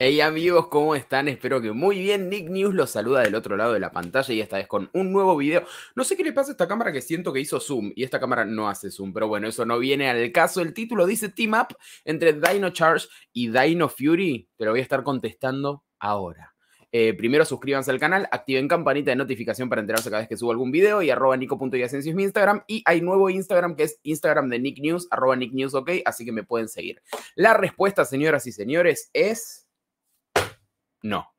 Hey amigos, ¿cómo están? Espero que muy bien. Nick News los saluda del otro lado de la pantalla y esta vez con un nuevo video. No sé qué le pasa a esta cámara que siento que hizo zoom y esta cámara no hace zoom, pero bueno, eso no viene al caso. El título dice Team Up entre Dino Charge y Dino Fury. pero voy a estar contestando ahora. Eh, primero suscríbanse al canal, activen campanita de notificación para enterarse cada vez que subo algún video y arroba nico.yacencio es mi Instagram y hay nuevo Instagram que es Instagram de Nick News, arroba Nick News, ok, así que me pueden seguir. La respuesta, señoras y señores, es no.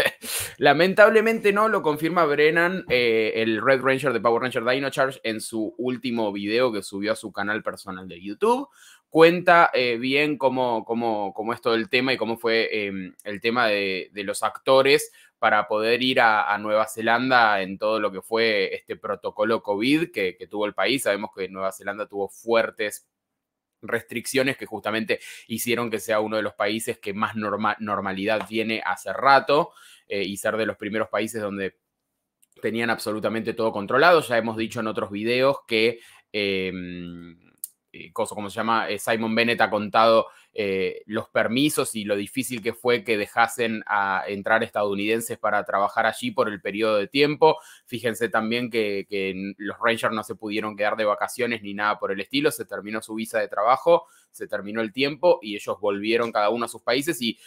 Lamentablemente no, lo confirma Brennan, eh, el Red Ranger de Power Ranger Dino Charge, en su último video que subió a su canal personal de YouTube. Cuenta eh, bien cómo, es todo el tema y cómo fue em, el tema de, los actores para poder ir a, Nueva Zelanda en todo lo que fue este protocolo COVID que, que tuvo el país. Sabemos que Nueva Zelanda tuvo fuertes restricciones que justamente hicieron que sea uno de los países que más normalidad viene hace rato eh, y ser de los primeros países donde tenían absolutamente todo controlado. Ya hemos dicho en otros videos que... Eh, eh, cosa, como se llama, eh, Simon Bennett ha contado eh, los permisos y lo difícil que fue que dejasen a entrar estadounidenses para trabajar allí por el periodo de tiempo. Fíjense también que, los Rangers no se pudieron quedar de vacaciones ni nada por el estilo, se terminó su visa de trabajo, se terminó el tiempo y ellos volvieron cada uno a sus países y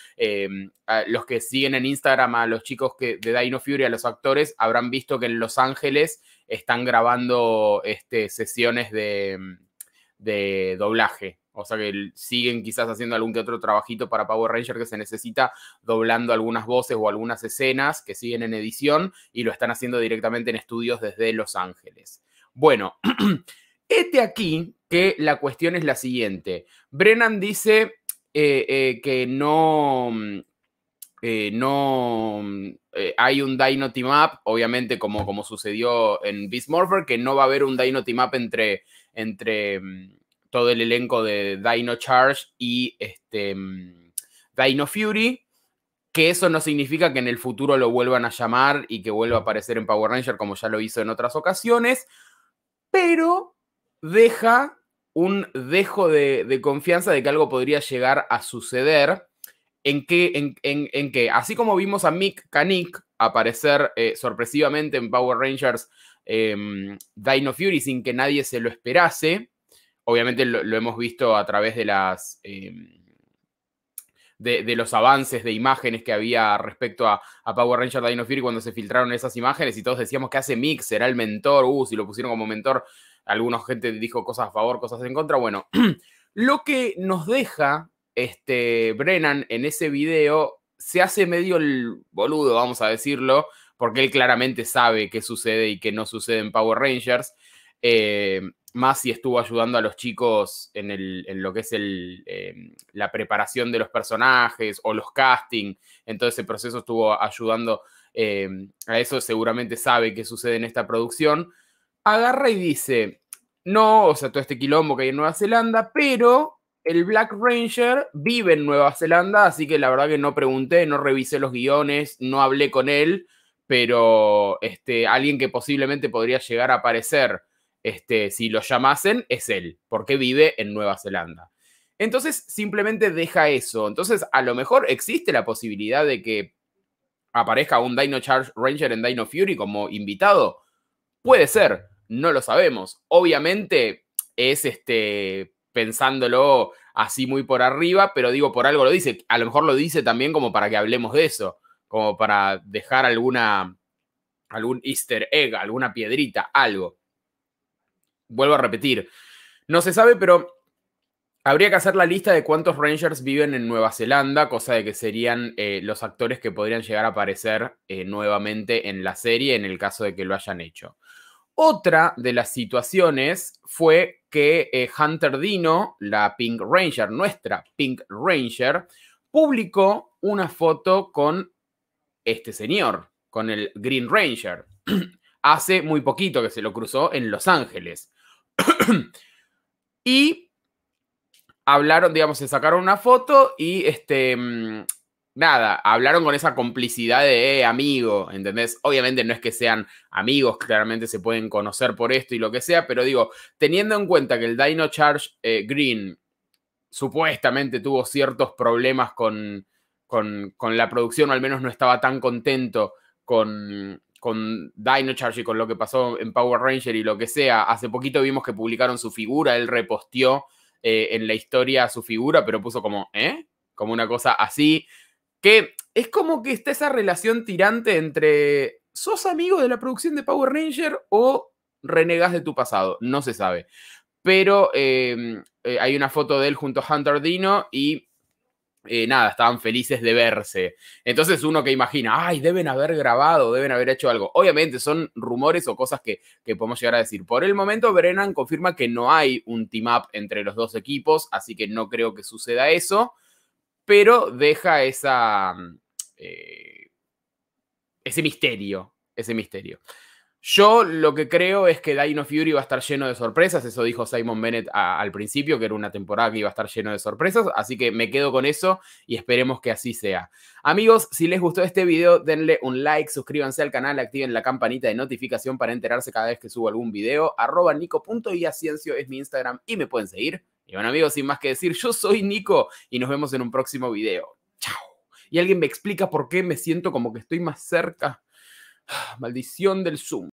los que siguen en Instagram a los chicos que, de Dino Fury, a los actores, habrán visto que en Los Ángeles están grabando este, sesiones de mm, de doblaje. O sea que siguen quizás haciendo algún que otro trabajito para Power Ranger que se necesita, doblando algunas voces o algunas escenas que siguen en edición y lo están haciendo directamente en estudios desde Los Ángeles. Bueno, este aquí que la cuestión es la siguiente. Brennan dice eh, eh, que no, mm, eh, no mm, hay un Dino Team Up, obviamente como, como sucedió en Beast Morpher, que no va a haber un Dino Team Up entre entre mm, todo el elenco de Dino Charge y este, mm, Dino Fury. Que eso no significa que en el futuro lo vuelvan a llamar y que vuelva a aparecer en Power Ranger como ya lo hizo en otras ocasiones, pero deja un dejo de, confianza de que algo podría llegar a suceder en que, que, así como vimos a Mick Canick aparecer eh, sorpresivamente en Power Rangers em, Dino Fury sin que nadie se lo esperase. Obviamente lo, hemos visto a través de las... Em, de, los avances de imágenes que había respecto a, Power Ranger Dino Fury cuando se filtraron esas imágenes y todos decíamos que hace Mix, será el mentor, uh, si lo pusieron como mentor, alguna gente dijo cosas a favor, cosas en contra. Bueno, lo que nos deja este Brennan en ese video se hace medio el boludo, vamos a decirlo, porque él claramente sabe qué sucede y qué no sucede en Power Rangers. Eh, más si estuvo ayudando a los chicos en, lo que es em, la preparación de los personajes o los casting. Entonces ese proceso estuvo ayudando em, a eso, seguramente sabe qué sucede en esta producción. Agarra y dice, no, o sea, todo este quilombo que hay en Nueva Zelanda, pero el Black Ranger vive en Nueva Zelanda, así que la verdad que no pregunté, no revisé los guiones, no hablé con él, pero este, alguien que posiblemente podría llegar a aparecer este, si lo llamasen es él, porque vive en Nueva Zelanda. Entonces simplemente deja eso. Entonces a lo mejor existe la posibilidad de que aparezca un Dino Charge Ranger en Dino Fury como invitado. Puede ser, no lo sabemos. Obviamente es este pensándolo así muy por arriba, pero digo, por algo lo dice. A lo mejor lo dice también como para que hablemos de eso, como para dejar alguna, algún easter egg, alguna piedrita, algo. Vuelvo a repetir, no se sabe, pero habría que hacer la lista de cuántos Rangers viven en Nueva Zelanda, cosa de que serían eh, los actores que podrían llegar a aparecer eh, nuevamente en la serie en el caso de que lo hayan hecho. Otra de las situaciones fue que eh, Hunter Dino, la Pink Ranger, nuestra Pink Ranger, publicó una foto con este señor, con el Green Ranger. Hace muy poquito que se lo cruzó en Los Ángeles. y hablaron, digamos, se sacaron una foto y este, mm, nada, hablaron con esa complicidad de eh, amigo, ¿entendés? Obviamente no es que sean amigos, claramente se pueden conocer por esto y lo que sea, pero digo, teniendo en cuenta que el Dino Charge eh, Green supuestamente tuvo ciertos problemas con, con, la producción, o al menos no estaba tan contento con, Dino Charge y con lo que pasó en Power Ranger y lo que sea, hace poquito vimos que publicaron su figura, él reposteó eh, en la historia su figura, pero puso como, ¿eh? Como una cosa así. Que es como que está esa relación tirante entre sos amigo de la producción de Power Ranger o renegas de tu pasado, no se sabe. Pero eh, eh, hay una foto de él junto a Hunter Dino y eh, nada, estaban felices de verse. Entonces uno que imagina, ay, deben haber grabado, deben haber hecho algo. Obviamente son rumores o cosas que, que podemos llegar a decir. Por el momento, Brennan confirma que no hay un team-up entre los dos equipos, así que no creo que suceda eso pero deja esa, mm, eh, ese misterio, ese misterio. Yo lo que creo es que Dino Fury va a estar lleno de sorpresas, eso dijo Simon Bennett al principio, que era una temporada que iba a estar lleno de sorpresas, así que me quedo con eso y esperemos que así sea. Amigos, si les gustó este video, denle un like, suscríbanse al canal, activen la campanita de notificación para enterarse cada vez que subo algún video. Arroba nico.iaciencio es mi Instagram y me pueden seguir. Y bueno amigos, sin más que decir, yo soy Nico y nos vemos en un próximo video. Chao. Y alguien me explica por qué me siento como que estoy más cerca. Ah, maldición del Zoom.